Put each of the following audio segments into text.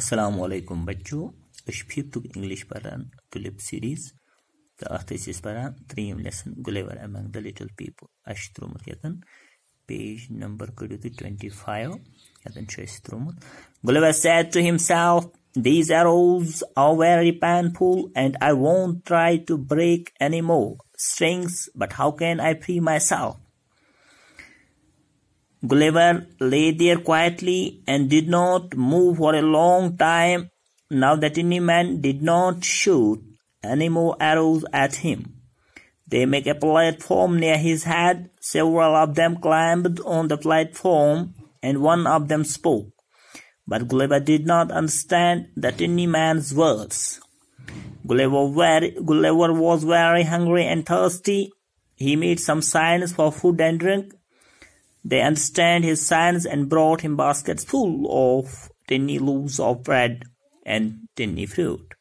असलकुम बच्चों fifth English پران ٹُلِپ سیریٖز تہٕ اَتھ ٲسۍ أسۍ پَران ترٛیٚیِم lesson Gulliver among the little people اَسہِ چھُ ترٛومُت ییٚتٮ۪ن پیج نمبر کٔڑِو تُہۍ ٹُوَنٹی فایِو ییٚتٮ۪ن چھُ اَسہِ ترٛومُت Gulliver said to himself these arrows are very painful and I won't try to break any more strings but how can I free myself Gulliver lay there quietly and did not move for a long time now the any Man did not shoot any more arrows at him. They make a platform near his head. Several of them climbed on the platform, and one of them spoke. But Gulliver did not understand the any Man's words. Gulliver, very, Gulliver was very hungry and thirsty. He made some signs for food and drink, they understand his signs and brought him baskets full of tiny loaves of bread and tiny fruit.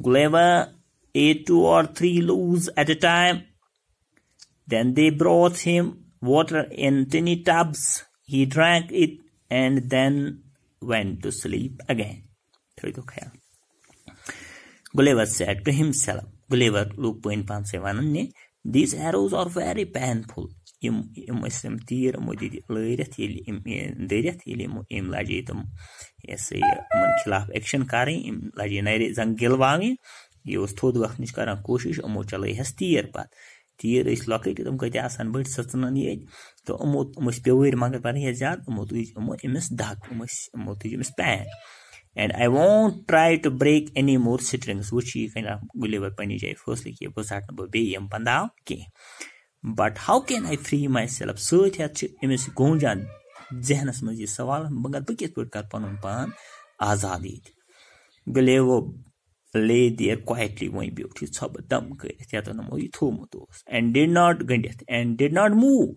Gulliver ate two or three loaves at a time. Then they brought him water in tiny tubs. He drank it and then went to sleep again. Gulliver said to himself Gulliver लूप point पांच से वानन ने These arrows are very painful. یِم یِم ٲسۍ یِم تیٖر یِمو دِتۍ لٲرِتھ ییٚلہِ یِم دٔرِتھ ییٚلہِ یِمو أمۍ لَجے تِم یہِ ہَسا یہِ یِمَن خِلاف ایٚکشَن کَرٕنۍ أمۍ لَجے نَرِ زَن گِل گِلواوٕنۍ یہِ اوس تھوٚد وَتھنٕچ کَران کوٗشِش یِمو چَلٲے ہَس تیٖر پَتہٕ تیٖر ٲسۍ لۄکٕٹۍ تِم کۭتیٛاہ آسان بٔڑۍ سٕژنَن ییٚتہِ تہٕ یِمو یِم ٲسۍ پیٚوٲرۍ مگر واریاہ زیادٕ یِمو تُج یِمو أمِس دَکھ یِم ٲسۍ یِمو تُج أمِس pain and I won't try to break any more strings, which you can deliver Pani Jai firstly Kiposat number B M Panda okay. But how can I free myself? So it has MS Gunjan Zenas Maji Saval Bangal Bukit Purkarpan Pan um Azadid. Gulevo lay there quietly when built his hub dumb and did not gundeth and did not move.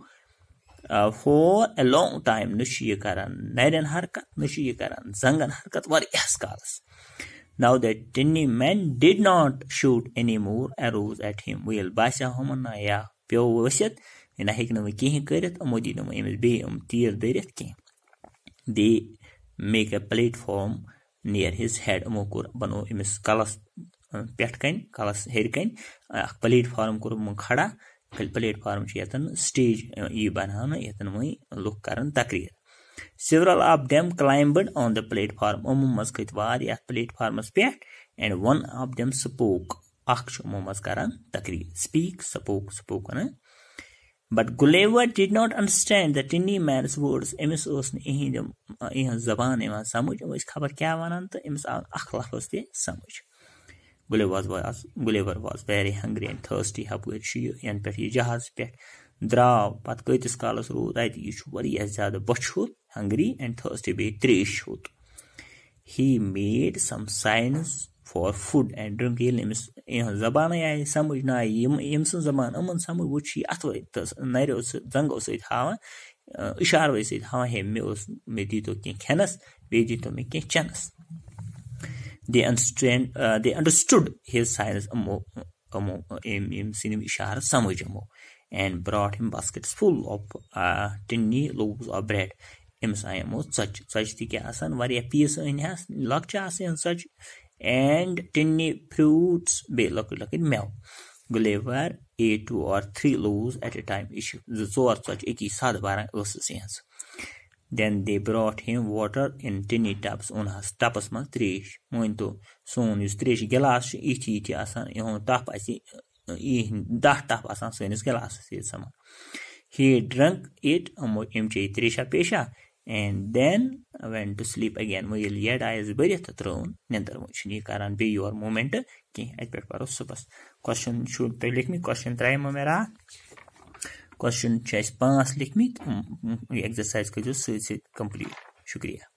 For a long time نہ چھُ یہِ کران نَرٮ۪ن حرکت نہ چھُ یہِ کران زنٛگن حرکت واریاہس کالس now that tiny men did not shoot any more arrows at him وۄنۍ ییٚلہِ باسیٛو ہُمن نہ یا پیوٚو ؤسِتھ نہ ہیٚکہِ نہٕ وۄنۍ کِہیٖنۍ کٔرِتھ یِمو دِی نہٕ وۄنۍ أمِس بیٚیہِ یِم تیٖر دٔرِتھ کینٛہہ they make a platform near his head یِمو کوٚر بَنوو أمِس کَلَس پٮ۪ٹھ کَنۍ کَلَس ہیٚرِ کَنۍ اَکھ پلیٹ فارم کوٚر یِمو کھڑا پلیٹ فارم چھِ یَتھ سٹیج یی بناونہٕ یَتھ وۄنۍ لُکھ کَرَن تقریٖر several of them climbed on the platform یِمو منٛز کھٔتۍ واریاہ اَتھ پلیٹ فارمَس پٮ۪ٹھ and one of them spoke اَکھ چھُ یِمو منٛز کَران تقریٖر سپیٖک سپوک سپوک وَنان but Gulliver did not understand the tiny men's words أمِس ٲس نہٕ یِہِنٛدۍ یِہٕنٛز زبان یِوان سمٕجھ یِم ٲسۍ خبر کیٛاہ وَنان تہٕ أمِس آو نہٕ اَکھ لفظ تہِ سمٕجھ Gulliver's was Gulliver was very hungry and thirsty ہَپٲرۍ چھُ یہِ یَنہٕ پٮ۪ٹھ یہِ جہازٕ پٮ۪ٹھ درٛاو پَتہٕ کۭتِس کالَس روٗد اَتہِ یہِ چھُ واریاہ زیادٕ بۄچھِ ہوٚت ہنٛگری اینٛڈ تھٔرسٹی بیٚیہِ ترٛیش ہوٚت he made some signs for food and drink ییٚلہِ أمِس یِہٕنٛز زبانَے آیہِ سَمٕجھ نہ آیہِ یِم أمۍ سٕنٛز زبان یِمَن سَمٕجھ وُچھ یہِ اَتھو تہٕ نَریو سۭتۍ زنٛگو سۭتۍ ہاوان اِشاروٕے سۭتۍ ہاوان ہے مےٚ اوس مےٚ دیٖتو کینٛہہ کھٮ۪نَس بیٚیہِ دیٖتو مےٚ کینٛہہ چٮ۪نَس they understand uh, they understood his silence among among samujamo and brought him baskets full of uh, tinny loaves of bread such such such and tinny fruits be like milk. mel were ate two or three loaves at a time issue. The so such a key sad barang was the sense. Then they brought him water in tiny tubs. On has tapas man tresh. Muito. Son yus tresh gelas iti iti asan. Ihon tap asi. Ihin dah tap asan sonis gelas. Sama. He drank it amo imche tresha pesha. And then went to sleep again. वो ये लिया dice बरिया तत्रोन निंदर वो शनि कारण बे your moment की एक पेट पर उस सुबह क्वेश्चन शूट पे लिख मी क्वेश्चन त्राई मेरा question chest pass, let me um, exercise ka jo search complete. शुक्रिया